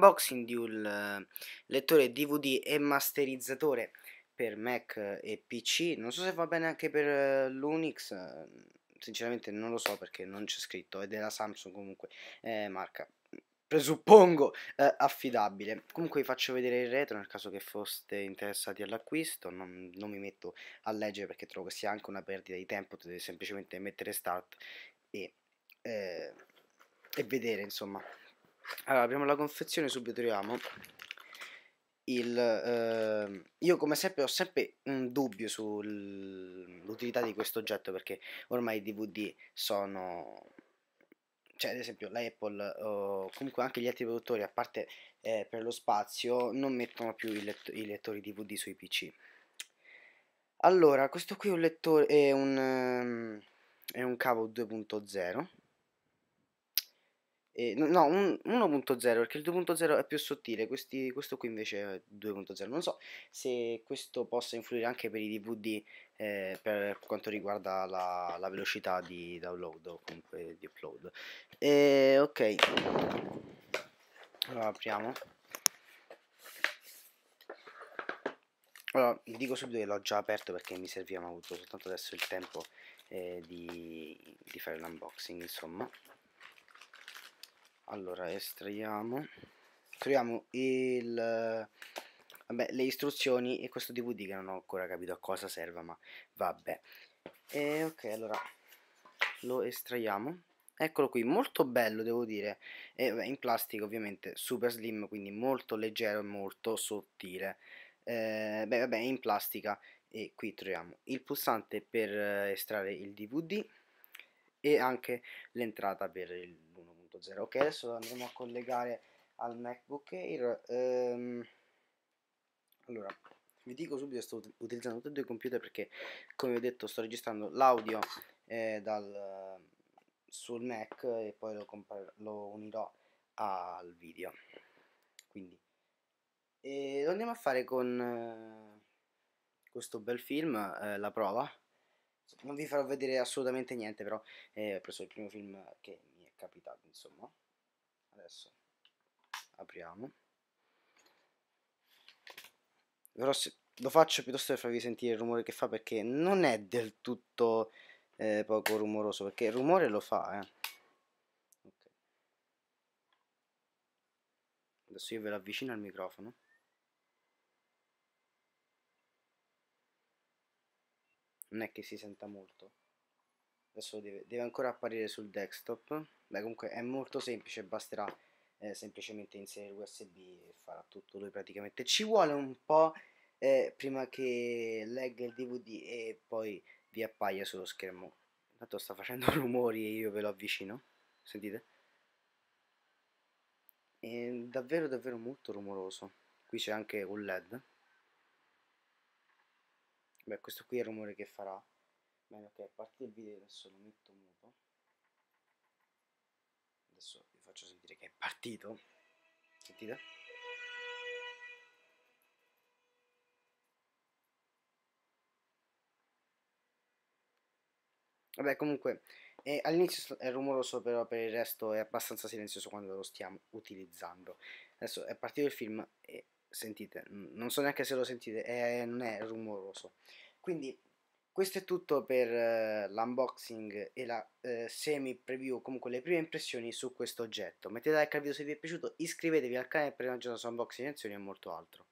unboxing di un eh, lettore DVD e masterizzatore per Mac e PC. Non so se va bene anche per eh, l'Unix, eh, sinceramente non lo so perché non c'è scritto, ed è della Samsung comunque, eh, marca presuppongo eh, affidabile. Comunque vi faccio vedere il retro nel caso che foste interessati all'acquisto, non, non, mi metto a leggere perché trovo che sia anche una perdita di tempo, dovete semplicemente mettere start e, eh, e vedere insomma. Allora, apriamo la confezione e subito troviamo il... Eh, io come sempre ho sempre un dubbio sull'utilità di questo oggetto perché ormai i DVD sono... Cioè, ad esempio, l'Apple o comunque anche gli altri produttori, a parte eh, per lo spazio, non mettono più i, lett i lettori DVD sui PC. Allora, questo qui è un lettore... è un, ehm, è un cavo 2.0 eh, no, 1.0 perché il 2.0 è più sottile, questi, questo qui invece è 2.0. Non so se questo possa influire anche per i DVD eh, per quanto riguarda la, la, velocità di download o comunque di upload. Eh, ok, allora apriamo. Allora, dico subito che l'ho già aperto perché mi serviva, ma ho avuto soltanto adesso il tempo eh, di, di fare l'unboxing, insomma allora estraiamo troviamo il vabbè, le istruzioni e questo DVD che non ho ancora capito a cosa serva, ma vabbè. E ok, allora lo estraiamo. Eccolo qui, molto bello devo dire, e, beh, in plastica ovviamente, super slim, quindi molto leggero e molto sottile. Eh, beh, vabbè, in plastica e qui troviamo il pulsante per eh, estrarre il DVD e anche l'entrata per il 2.0 ok adesso lo andremo a collegare al macbook air ehm, allora vi dico subito sto utilizzando tutti e due i computer perché come ho detto sto registrando l'audio eh, sul mac e poi lo, lo unirò al video quindi e ehm, lo andiamo a fare con eh, questo bel film eh, la prova non vi farò vedere assolutamente niente però eh, ho preso il primo film che mi capitato insomma adesso apriamo però se, lo faccio piuttosto per farvi sentire il rumore che fa perché non è del tutto eh, poco rumoroso perché il rumore lo fa eh. okay. adesso io ve lo avvicino al microfono non è che si senta molto adesso deve, deve, ancora apparire sul desktop beh comunque è molto semplice basterà eh, semplicemente inserire usb e farà tutto lui praticamente ci vuole un po' eh, prima che legga il DVD e poi vi appaia sullo schermo intanto sta facendo rumori e io ve lo avvicino sentite è davvero davvero molto rumoroso qui c'è anche un led beh questo qui è il rumore che farà bene ok a parte il video adesso lo metto muto adesso vi faccio sentire che è partito sentite vabbè comunque eh, all'inizio è rumoroso però per il resto è abbastanza silenzioso quando lo stiamo utilizzando adesso è partito il film e sentite non so neanche se lo sentite eh, non è rumoroso quindi questo è tutto per eh, l'unboxing e la eh, semi preview, comunque le prime impressioni su questo oggetto. Mettete like al video se vi è piaciuto, iscrivetevi al canale per non aggiornare su unboxing, reazioni e molto altro.